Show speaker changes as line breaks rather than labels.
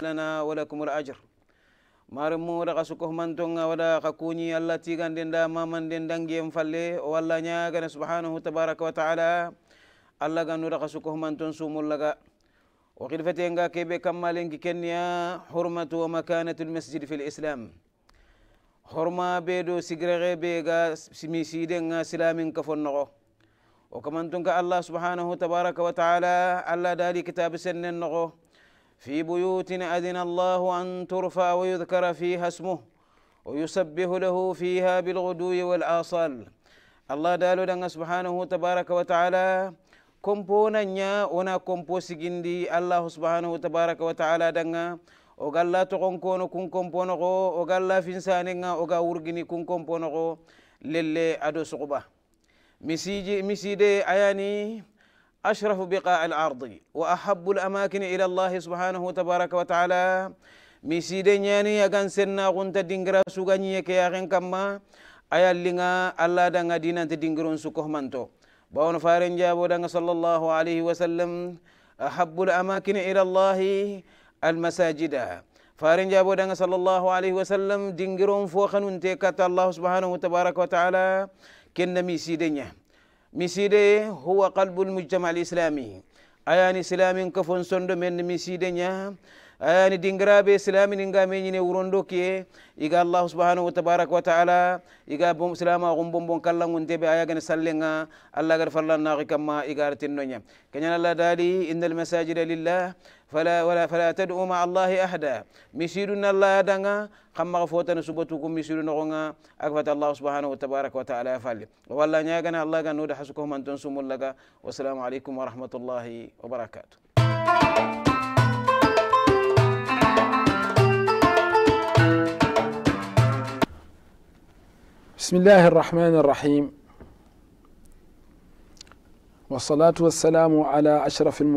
lana wa lakum al-ajr maramu da kasukoh mantonga wada kakuni allah tigan denda maman dendangi wala nya nyaga subhanahu tabaarak wa ta'ala allah ganu da kasukoh manton sumul laga wa qilfatenga kebe kamalen kenya hurmatu wa makanatu al-masjid fil islam horma bedo sigrege bega simisiden nga silamin kafon nako o kamantun ka allah subhanahu tabaarak wa ta'ala allah dali kitab sennen nako في بيوت أذن الله أن ترفع ويذكر فيها اسمه ويسبه له فيها بالغدو والآصال الله دالو دان سبحانه تبارك وتعالى كمبونا كمبوننيا ونا كمبو سجندي الله سبحانه تبارك وتعالى دان وقال لا تقنكون كن كمبونه وقال لا فنساننا وقال ورقني كن كمبونه للي أدو سقبه مسيدي أياني أشرف بقاع الأرض وأحب الأماكن إلى الله سبحانه وتبارك وتعالى miside ñani yagan senna gunta dingira suganyiye ke yaxen kamma ayallinga alla danga dinante dingiron sukoh manto bawon faren jabo danga sallallahu alaihi wasallam ahabbu al-amakin ila allah al-masajida faren jabo danga sallallahu alaihi wasallam dingiron fo xanunte kata allah subhanahu wa tabaraka wa taala kenna misidenya miside huwa qalbu lmujtama alislami ayani islamin kofon sondo men miside ña ani dingrabe dingiraɓe silaminingame ñine urondo kiye iga allah subhanahu wa tabaraka wa taala iga bom silama xum bonbon kallangunteɓe ayagane sallenga allah gar gada farlannaxi kamma iga aratinnoña kenya allah dali inna almasajida lillah فلا ولا فلا تدعوا مع الله احدا مسيرنا الله دنا خما فوتنا سبتكم مسيرنا غنا اكفت الله سبحانه وتبارك وتعالى فال والله نياغنا الله غنو دحسكم انتم سمو والسلام عليكم ورحمه الله وبركاته بسم الله الرحمن الرحيم والصلاة والسلام على أشرف المرسلين